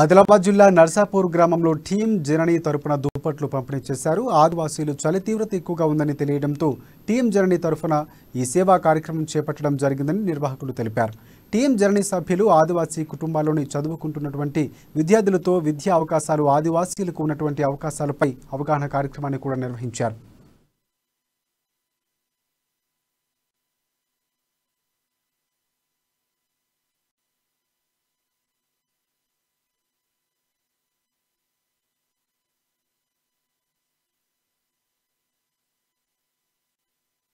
ఆదిలాబాద్ జిల్లా నర్సాపూర్ గ్రామంలో టీం జనని తరఫున దుప్పట్లు పంపిణీ చేశారు ఆదివాసీలు చలి తీవ్రత ఎక్కువగా ఉందని తెలియడంతో టీం జనని తరఫున ఈ సేవా కార్యక్రమం చేపట్టడం జరిగిందని నిర్వాహకులు తెలిపారు టీం జర్నీ సభ్యులు ఆదివాసీ కుటుంబాల్లోని చదువుకుంటున్నటువంటి విద్యార్థులతో విద్యా అవకాశాలు ఆదివాసీలకు ఉన్నటువంటి అవకాశాలపై అవగాహన కార్యక్రమాన్ని కూడా నిర్వహించారు